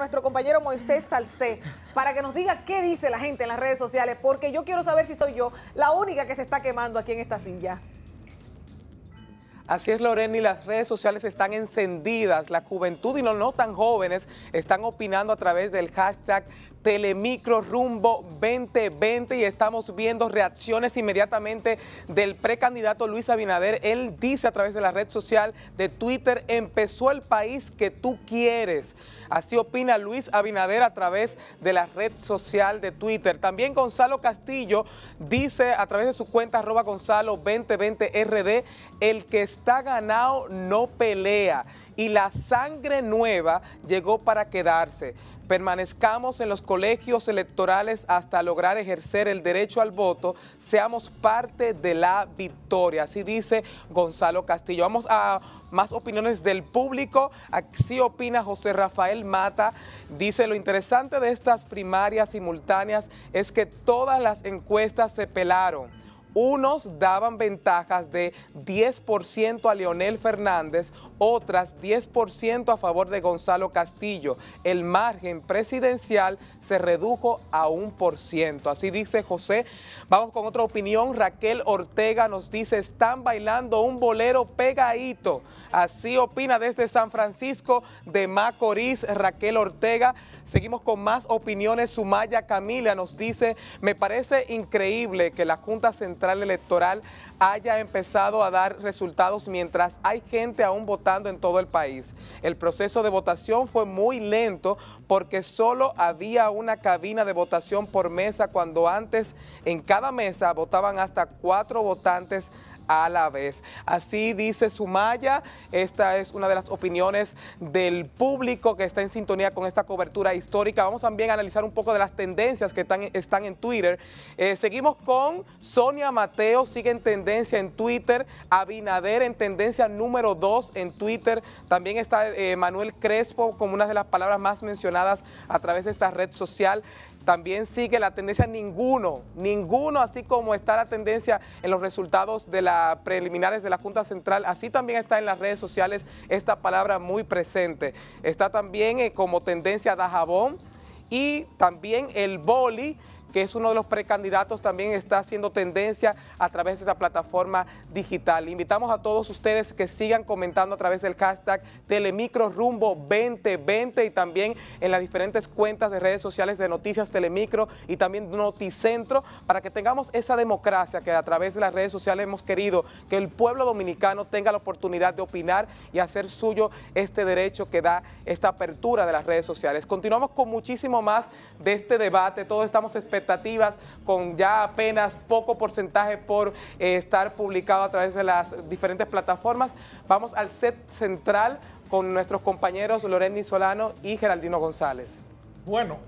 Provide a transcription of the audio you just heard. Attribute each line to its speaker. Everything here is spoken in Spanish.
Speaker 1: nuestro compañero Moisés Salcé para que nos diga qué dice la gente en las redes sociales, porque yo quiero saber si soy yo la única que se está quemando aquí en esta silla. Así es, Lorena, y las redes sociales están encendidas. La juventud y los no tan jóvenes están opinando a través del hashtag Telemicro Rumbo 2020 y estamos viendo reacciones inmediatamente del precandidato Luis Abinader. Él dice a través de la red social de Twitter, empezó el país que tú quieres. Así opina Luis Abinader a través de la red social de Twitter. También Gonzalo Castillo dice a través de su cuenta arroba Gonzalo 2020 RD, el que está está ganado no pelea y la sangre nueva llegó para quedarse. Permanezcamos en los colegios electorales hasta lograr ejercer el derecho al voto, seamos parte de la victoria. Así dice Gonzalo Castillo. Vamos a más opiniones del público. Así opina José Rafael Mata. Dice, lo interesante de estas primarias simultáneas es que todas las encuestas se pelaron unos daban ventajas de 10% a Leonel Fernández, otras 10% a favor de Gonzalo Castillo. El margen presidencial se redujo a un por ciento. Así dice José. Vamos con otra opinión. Raquel Ortega nos dice, están bailando un bolero pegadito. Así opina desde San Francisco de Macorís, Raquel Ortega. Seguimos con más opiniones. Sumaya Camila nos dice, me parece increíble que la Junta Central Electoral haya empezado a dar resultados mientras hay gente aún votando en todo el país. El proceso de votación fue muy lento porque solo había una cabina de votación por mesa cuando antes en cada mesa votaban hasta cuatro votantes a la vez. Así dice Sumaya, esta es una de las opiniones del público que está en sintonía con esta cobertura histórica. Vamos también a analizar un poco de las tendencias que están, en Twitter. Eh, seguimos con Sonia Mateo, sigue en tendencia en Twitter, Abinader en tendencia número 2 en Twitter, también está eh, Manuel Crespo como una de las palabras más mencionadas a través de esta red social también sigue la tendencia ninguno, ninguno, así como está la tendencia en los resultados de las preliminares de la Junta Central, así también está en las redes sociales esta palabra muy presente. Está también eh, como tendencia jabón y también el boli que es uno de los precandidatos, también está haciendo tendencia a través de esa plataforma digital. Invitamos a todos ustedes que sigan comentando a través del hashtag Telemicro Rumbo 2020 y también en las diferentes cuentas de redes sociales de Noticias Telemicro y también Noticentro para que tengamos esa democracia que a través de las redes sociales hemos querido que el pueblo dominicano tenga la oportunidad de opinar y hacer suyo este derecho que da esta apertura de las redes sociales. Continuamos con muchísimo más de este debate, todos estamos esperando expectativas con ya apenas poco porcentaje por eh, estar publicado a través de las diferentes plataformas. Vamos al set central con nuestros compañeros Loreni Solano y Geraldino González. Bueno.